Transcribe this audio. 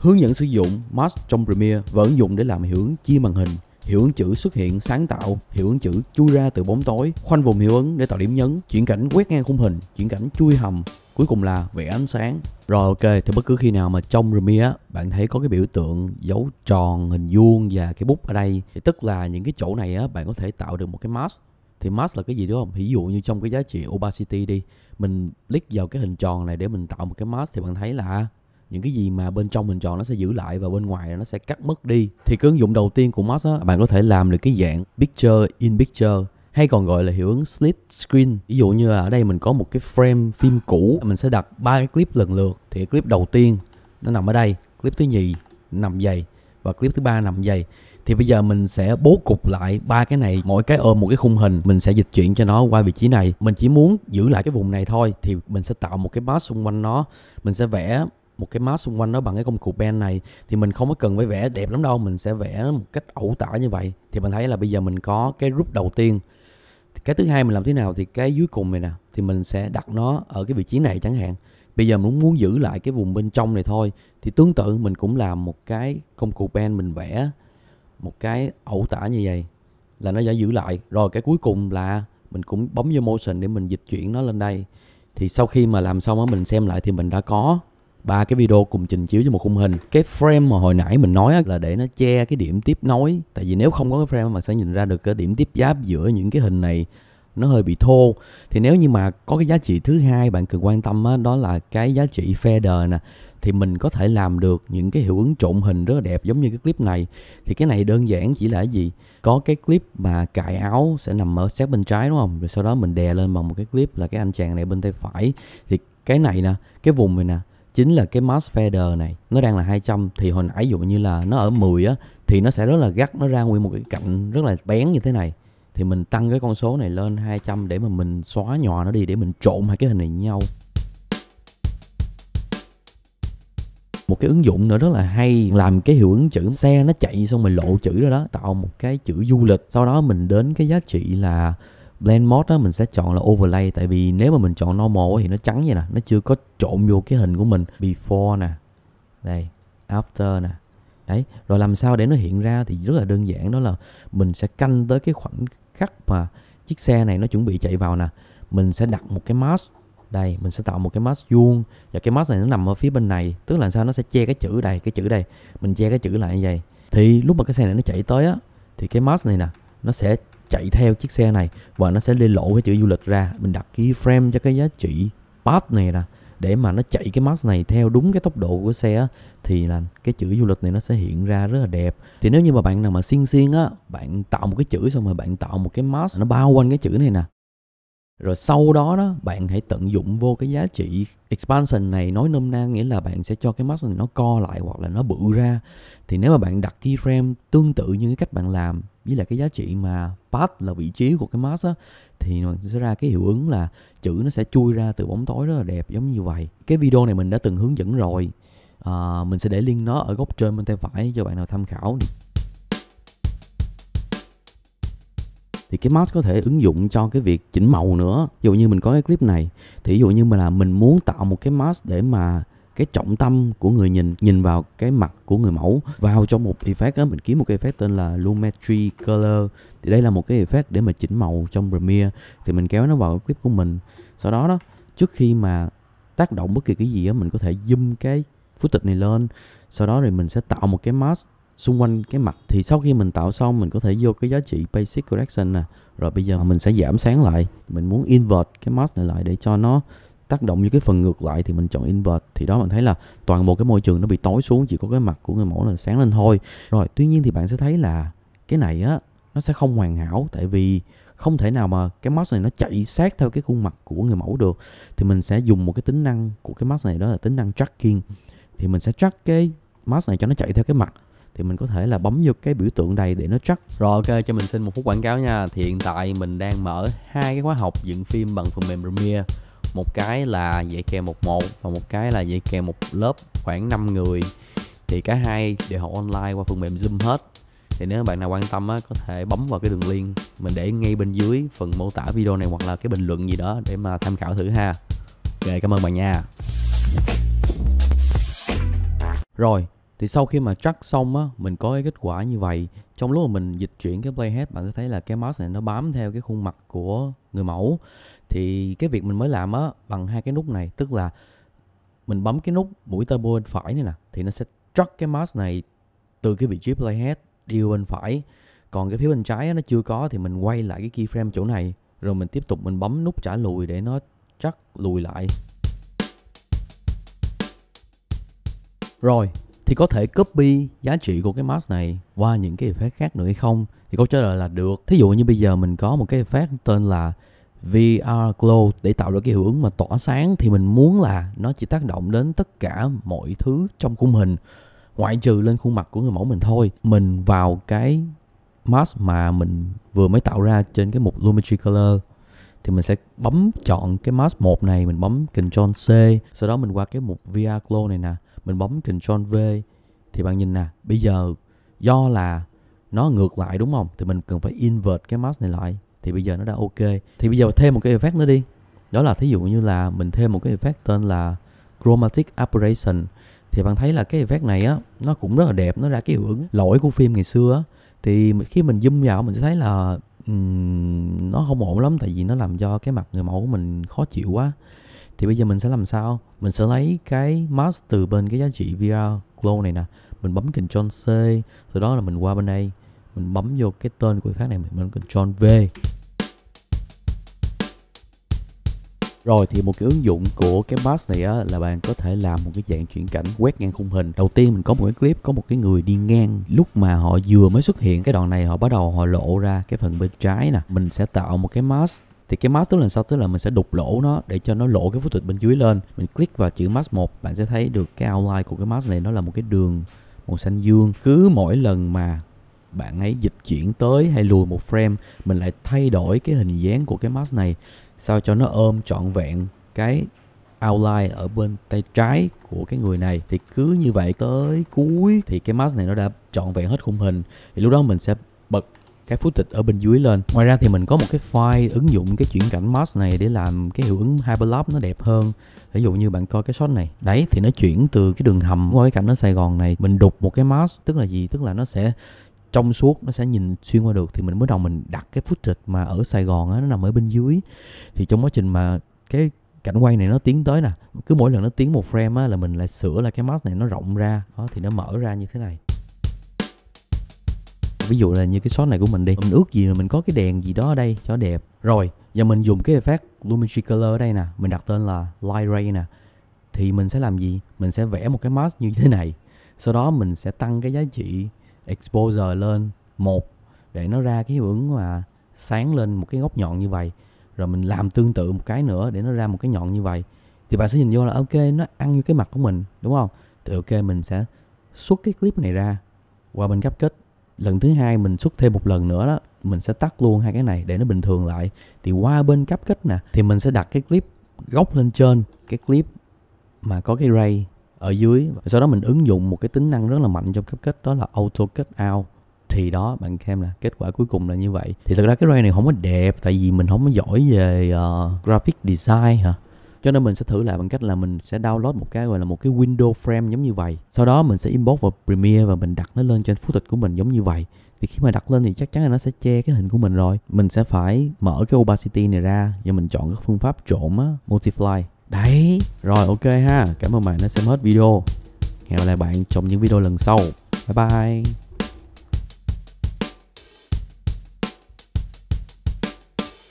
Hướng dẫn sử dụng Mask trong Premiere và ứng dụng để làm hiệu ứng chia màn hình, hiệu ứng chữ xuất hiện sáng tạo, hiệu ứng chữ chui ra từ bóng tối, khoanh vùng hiệu ứng để tạo điểm nhấn, chuyển cảnh quét ngang khung hình, chuyển cảnh chui hầm, cuối cùng là vẽ ánh sáng. Rồi ok, thì bất cứ khi nào mà trong Premiere bạn thấy có cái biểu tượng dấu tròn, hình vuông và cái bút ở đây thì tức là những cái chỗ này á bạn có thể tạo được một cái mask. Thì mask là cái gì đúng không? Ví dụ như trong cái giá trị opacity đi, mình click vào cái hình tròn này để mình tạo một cái mask thì bạn thấy là à, những cái gì mà bên trong mình chọn nó sẽ giữ lại và bên ngoài nó sẽ cắt mất đi thì cái ứng dụng đầu tiên của Moz á bạn có thể làm được cái dạng picture in picture hay còn gọi là hiệu ứng split screen ví dụ như là ở đây mình có một cái frame phim cũ mình sẽ đặt ba cái clip lần lượt thì clip đầu tiên nó nằm ở đây clip thứ nhì nằm dày và clip thứ ba nằm dày thì bây giờ mình sẽ bố cục lại ba cái này mỗi cái ôm một cái khung hình mình sẽ dịch chuyển cho nó qua vị trí này mình chỉ muốn giữ lại cái vùng này thôi thì mình sẽ tạo một cái mask xung quanh nó mình sẽ vẽ một cái mask xung quanh nó bằng cái công cụ pen này thì mình không có cần phải vẽ đẹp lắm đâu mình sẽ vẽ một cách ẩu tả như vậy thì mình thấy là bây giờ mình có cái group đầu tiên cái thứ hai mình làm thế nào thì cái dưới cùng này nè thì mình sẽ đặt nó ở cái vị trí này chẳng hạn bây giờ mình muốn giữ lại cái vùng bên trong này thôi thì tương tự mình cũng làm một cái công cụ pen mình vẽ một cái ẩu tả như vậy là nó sẽ giữ lại rồi cái cuối cùng là mình cũng bấm vô motion để mình dịch chuyển nó lên đây thì sau khi mà làm xong á mình xem lại thì mình đã có ba cái video cùng trình chiếu cho một khung hình cái frame mà hồi nãy mình nói là để nó che cái điểm tiếp nối tại vì nếu không có cái frame mà sẽ nhìn ra được cái điểm tiếp giáp giữa những cái hình này nó hơi bị thô thì nếu như mà có cái giá trị thứ hai bạn cần quan tâm đó, đó là cái giá trị feather nè thì mình có thể làm được những cái hiệu ứng trộn hình rất là đẹp giống như cái clip này thì cái này đơn giản chỉ là gì có cái clip mà cài áo sẽ nằm ở sát bên trái đúng không rồi sau đó mình đè lên bằng một cái clip là cái anh chàng này bên tay phải thì cái này nè cái vùng này nè chính là cái mouse feather này nó đang là 200 thì hồi nãy dụ như là nó ở 10 á thì nó sẽ rất là gắt nó ra nguyên một cái cạnh rất là bén như thế này thì mình tăng cái con số này lên 200 để mà mình xóa nhòa nó đi để mình trộn hai cái hình này nhau một cái ứng dụng nữa rất là hay làm cái hiệu ứng chữ xe nó chạy xong mình lộ chữ đó đó tạo một cái chữ du lịch sau đó mình đến cái giá trị là blend mode á mình sẽ chọn là overlay tại vì nếu mà mình chọn normal thì nó trắng vậy nè nó chưa có trộn vô cái hình của mình before nè đây after nè đấy rồi làm sao để nó hiện ra thì rất là đơn giản đó là mình sẽ canh tới cái khoảnh khắc mà chiếc xe này nó chuẩn bị chạy vào nè mình sẽ đặt một cái mask đây mình sẽ tạo một cái mask vuông và cái mask này nó nằm ở phía bên này tức là sao nó sẽ che cái chữ đây cái chữ đây mình che cái chữ lại như vậy thì lúc mà cái xe này nó chạy tới á thì cái mask này nè nó sẽ chạy theo chiếc xe này và nó sẽ lên lộ cái chữ du lịch ra mình đặt cái frame cho cái giá trị path này ra để mà nó chạy cái mask này theo đúng cái tốc độ của xe á, thì là cái chữ du lịch này nó sẽ hiện ra rất là đẹp thì nếu như mà bạn nào mà xiên xiên á bạn tạo một cái chữ xong rồi bạn tạo một cái mask nó bao quanh cái chữ này nè rồi sau đó đó bạn hãy tận dụng vô cái giá trị expansion này nói nôm na nghĩa là bạn sẽ cho cái mask này nó co lại hoặc là nó bự ra thì nếu mà bạn đặt keyframe tương tự như cái cách bạn làm với lại cái giá trị mà path là vị trí của cái mask á thì nó sẽ ra cái hiệu ứng là chữ nó sẽ chui ra từ bóng tối rất là đẹp giống như vậy cái video này mình đã từng hướng dẫn rồi à, mình sẽ để link nó ở góc trên bên tay phải cho bạn nào tham khảo thì cái mask có thể ứng dụng cho cái việc chỉnh màu nữa ví dụ như mình có cái clip này thì ví dụ như mà là mình muốn tạo một cái mask để mà cái trọng tâm của người nhìn nhìn vào cái mặt của người mẫu vào trong một effect á mình kiếm một cái effect tên là Lumetri Color thì đây là một cái effect để mà chỉnh màu trong Premiere thì mình kéo nó vào clip của mình sau đó đó trước khi mà tác động bất kỳ cái gì á mình có thể zoom cái footage này lên sau đó rồi mình sẽ tạo một cái mask xung quanh cái mặt thì sau khi mình tạo xong mình có thể vô cái giá trị basic correction nè rồi bây giờ mình sẽ giảm sáng lại mình muốn invert cái mask này lại để cho nó tác động với cái phần ngược lại thì mình chọn invert thì đó mình thấy là toàn bộ cái môi trường nó bị tối xuống chỉ có cái mặt của người mẫu là sáng lên thôi rồi tuy nhiên thì bạn sẽ thấy là cái này á nó sẽ không hoàn hảo tại vì không thể nào mà cái mask này nó chạy sát theo cái khuôn mặt của người mẫu được thì mình sẽ dùng một cái tính năng của cái mask này đó là tính năng tracking thì mình sẽ track cái mask này cho nó chạy theo cái mặt thì mình có thể là bấm vô cái biểu tượng đây để nó track rồi ok cho mình xin một phút quảng cáo nha thì hiện tại mình đang mở hai cái khóa học dựng phim bằng phần mềm Premiere một cái là dạy kèm một một và một cái là dạy kèm một lớp khoảng 5 người thì cả hai đều học online qua phần mềm zoom hết thì nếu bạn nào quan tâm á, có thể bấm vào cái đường link mình để ngay bên dưới phần mô tả video này hoặc là cái bình luận gì đó để mà tham khảo thử ha ok cảm ơn bạn nha rồi thì sau khi mà track xong á mình có cái kết quả như vậy trong lúc mà mình dịch chuyển cái playhead bạn sẽ thấy là cái mouse này nó bám theo cái khuôn mặt của người mẫu thì cái việc mình mới làm á bằng hai cái nút này tức là mình bấm cái nút mũi tay bên phải này nè thì nó sẽ truck cái mouse này từ cái vị trí playhead đi bên phải còn cái phía bên trái á, nó chưa có thì mình quay lại cái keyframe chỗ này rồi mình tiếp tục mình bấm nút trả lùi để nó truck lùi lại rồi thì có thể copy giá trị của cái mask này qua những cái effect khác nữa hay không thì câu trả lời là được thí dụ như bây giờ mình có một cái effect tên là VR glow để tạo ra cái hiệu ứng mà tỏa sáng thì mình muốn là nó chỉ tác động đến tất cả mọi thứ trong khung hình ngoại trừ lên khuôn mặt của người mẫu mình thôi mình vào cái mask mà mình vừa mới tạo ra trên cái mục Lumetri Color thì mình sẽ bấm chọn cái mask một này mình bấm Ctrl C sau đó mình qua cái mục VR Glow này nè mình bấm trình Ctrl V thì bạn nhìn nè bây giờ do là nó ngược lại đúng không thì mình cần phải invert cái mask này lại thì bây giờ nó đã ok thì bây giờ thêm một cái effect nữa đi đó là thí dụ như là mình thêm một cái effect tên là chromatic aberration thì bạn thấy là cái effect này á nó cũng rất là đẹp nó ra cái hiệu ứng lỗi của phim ngày xưa á thì khi mình zoom vào mình sẽ thấy là um, nó không ổn lắm tại vì nó làm cho cái mặt người mẫu của mình khó chịu quá thì bây giờ mình sẽ làm sao mình sẽ lấy cái mask từ bên cái giá trị VR Glow này nè mình bấm Ctrl C sau đó là mình qua bên đây mình bấm vô cái tên của phát này mình bấm Ctrl V Rồi thì một cái ứng dụng của cái mask này á, là bạn có thể làm một cái dạng chuyển cảnh quét ngang khung hình. Đầu tiên mình có một cái clip có một cái người đi ngang lúc mà họ vừa mới xuất hiện cái đoạn này họ bắt đầu họ lộ ra cái phần bên trái nè. Mình sẽ tạo một cái mask thì cái mask tức là sao tức là mình sẽ đục lỗ nó để cho nó lộ cái footage bên dưới lên mình click vào chữ mask một bạn sẽ thấy được cái outline của cái mask này nó là một cái đường màu xanh dương cứ mỗi lần mà bạn ấy dịch chuyển tới hay lùi một frame mình lại thay đổi cái hình dáng của cái mask này sao cho nó ôm trọn vẹn cái outline ở bên tay trái của cái người này thì cứ như vậy tới cuối thì cái mask này nó đã trọn vẹn hết khung hình thì lúc đó mình sẽ bật cái footage ở bên dưới lên ngoài ra thì mình có một cái file ứng dụng cái chuyển cảnh mask này để làm cái hiệu ứng hyperloop nó đẹp hơn ví dụ như bạn coi cái shot này đấy thì nó chuyển từ cái đường hầm qua cái cảnh ở sài gòn này mình đục một cái mask tức là gì tức là nó sẽ trong suốt nó sẽ nhìn xuyên qua được thì mình mới đầu mình đặt cái footage mà ở Sài Gòn á nó nằm ở bên dưới thì trong quá trình mà cái cảnh quay này nó tiến tới nè cứ mỗi lần nó tiến một frame á là mình lại sửa lại cái mask này nó rộng ra đó thì nó mở ra như thế này ví dụ là như cái shot này của mình đi mình ước gì là mình có cái đèn gì đó ở đây cho đẹp rồi giờ mình dùng cái effect lumetri color ở đây nè mình đặt tên là light ray nè thì mình sẽ làm gì mình sẽ vẽ một cái mask như thế này sau đó mình sẽ tăng cái giá trị exposure lên một để nó ra cái hiệu ứng mà sáng lên một cái góc nhọn như vậy rồi mình làm tương tự một cái nữa để nó ra một cái nhọn như vậy thì bạn sẽ nhìn vô là ok nó ăn như cái mặt của mình đúng không thì ok mình sẽ xuất cái clip này ra qua bên gấp kết lần thứ hai mình xuất thêm một lần nữa đó mình sẽ tắt luôn hai cái này để nó bình thường lại thì qua bên cáp kết nè thì mình sẽ đặt cái clip góc lên trên cái clip mà có cái ray ở dưới sau đó mình ứng dụng một cái tính năng rất là mạnh trong cấp kết đó là auto cut out thì đó bạn xem là kết quả cuối cùng là như vậy thì thật ra cái ray này không có đẹp tại vì mình không có giỏi về uh, graphic design hả cho nên mình sẽ thử lại bằng cách là mình sẽ download một cái gọi là một cái window frame giống như vậy sau đó mình sẽ import vào Premiere và mình đặt nó lên trên footage của mình giống như vậy thì khi mà đặt lên thì chắc chắn là nó sẽ che cái hình của mình rồi mình sẽ phải mở cái opacity này ra và mình chọn cái phương pháp trộn á multiply đấy rồi ok ha cảm ơn bạn đã xem hết video hẹn gặp lại bạn trong những video lần sau bye bye